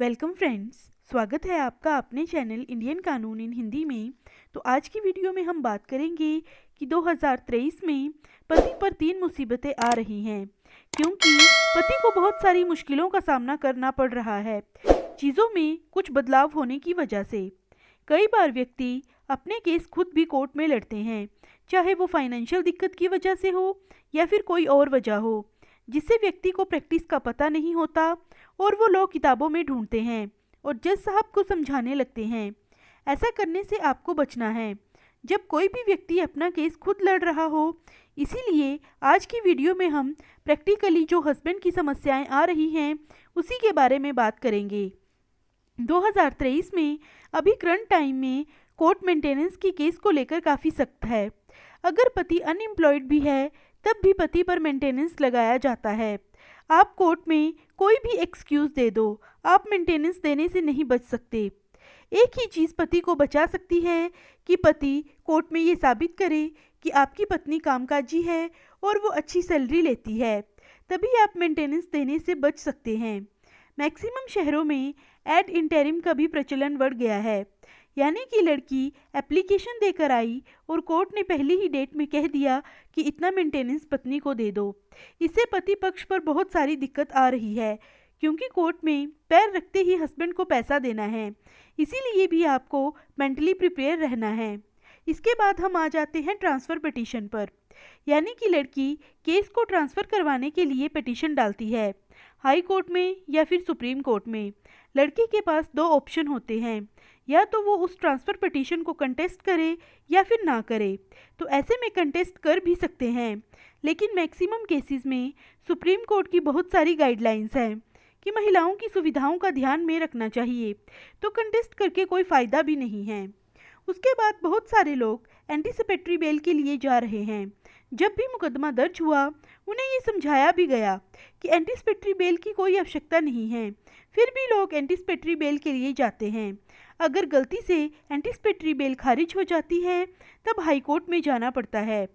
welcome friends स्वागत है आपका अपने चैनल इंडियन कानून इन हिंदी में तो आज की वीडियो में हम बात करेंगे कि 2023 में पति पर तीन मुसीबतें आ रही हैं क्योंकि पति को बहुत सारी मुश्किलों का सामना करना पड़ रहा है चीज़ों में कुछ बदलाव होने की वजह से कई बार व्यक्ति अपने केस खुद भी कोर्ट में लड़ते हैं चाहे वो फाइनेंशियल दिक्कत की वजह से हो या फिर कोई और वजह हो जिससे व्यक्ति को प्रैक्टिस का पता नहीं होता और वो लोग किताबों में ढूंढते हैं और जज साहब को समझाने लगते हैं ऐसा करने से आपको बचना है जब कोई भी व्यक्ति अपना केस खुद लड़ रहा हो इसीलिए आज की वीडियो में हम प्रैक्टिकली जो हस्बैंड की समस्याएं आ रही हैं उसी के बारे में बात करेंगे 2023 में अभी करंट टाइम में कोर्ट मेंटेनेंस की केस को लेकर काफ़ी सख्त है अगर पति अनएम्प्लॉयड भी है तब भी पति पर मेंटेनेंस लगाया जाता है आप कोर्ट में कोई भी एक्सक्यूज़ दे दो आप मेंटेनेंस देने से नहीं बच सकते एक ही चीज़ पति को बचा सकती है कि पति कोर्ट में ये साबित करे कि आपकी पत्नी कामकाजी है और वो अच्छी सैलरी लेती है तभी आप मेंटेनेंस देने से बच सकते हैं मैक्सिमम शहरों में एड इंटेरिम का भी प्रचलन बढ़ गया है यानी कि लड़की एप्लीकेशन देकर आई और कोर्ट ने पहली ही डेट में कह दिया कि इतना मेंटेनेंस पत्नी को दे दो इससे पति पक्ष पर बहुत सारी दिक्कत आ रही है क्योंकि कोर्ट में पैर रखते ही हस्बैंड को पैसा देना है इसीलिए भी आपको मेंटली प्रिपेयर रहना है इसके बाद हम आ जाते हैं ट्रांसफ़र पटिशन पर यानी कि लड़की केस को ट्रांसफ़र करवाने के लिए पटिशन डालती है हाई कोर्ट में या फिर सुप्रीम कोर्ट में लड़की के पास दो ऑप्शन होते हैं या तो वो उस ट्रांसफ़र पटिशन को कंटेस्ट करे या फिर ना करे तो ऐसे में कंटेस्ट कर भी सकते हैं लेकिन मैक्सिमम केसेस में सुप्रीम कोर्ट की बहुत सारी गाइडलाइंस हैं कि महिलाओं की सुविधाओं का ध्यान में रखना चाहिए तो कंटेस्ट करके कोई फ़ायदा भी नहीं है उसके बाद बहुत सारे लोग एंटीसिपेटरी बेल के लिए जा रहे हैं जब भी मुकदमा दर्ज हुआ उन्हें ये समझाया भी गया कि एंटीसिपेटरी बेल की कोई आवश्यकता नहीं है फिर भी लोग एंटीसिपेटरी बेल के लिए जाते हैं अगर गलती से एंटीसिपेटरी बेल खारिज हो जाती है तब हाई कोर्ट में जाना पड़ता है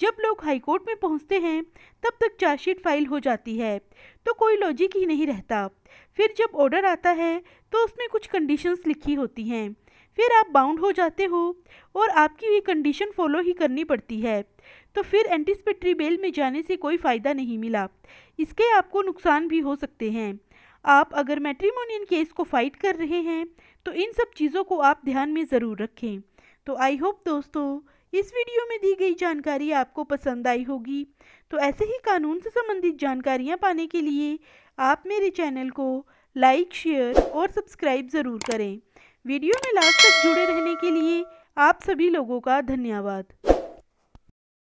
जब लोग हाई कोर्ट में पहुंचते हैं तब तक चार्जशीट फाइल हो जाती है तो कोई लॉजिक ही नहीं रहता फिर जब ऑर्डर आता है तो उसमें कुछ कंडीशंस लिखी होती हैं फिर आप बाउंड हो जाते हो और आपकी ये कंडीशन फॉलो ही करनी पड़ती है तो फिर एंटीस्पेट्री बेल में जाने से कोई फ़ायदा नहीं मिला इसके आपको नुकसान भी हो सकते हैं आप अगर मैट्रीमोनियन केस को फाइट कर रहे हैं तो इन सब चीज़ों को आप ध्यान में ज़रूर रखें तो आई होप दोस्तों इस वीडियो में दी गई जानकारी आपको पसंद आई होगी तो ऐसे ही कानून से संबंधित जानकारियाँ पाने के लिए आप मेरे चैनल को लाइक शेयर और सब्सक्राइब ज़रूर करें वीडियो में लास्ट तक जुड़े रहने के लिए आप सभी लोगों का धन्यवाद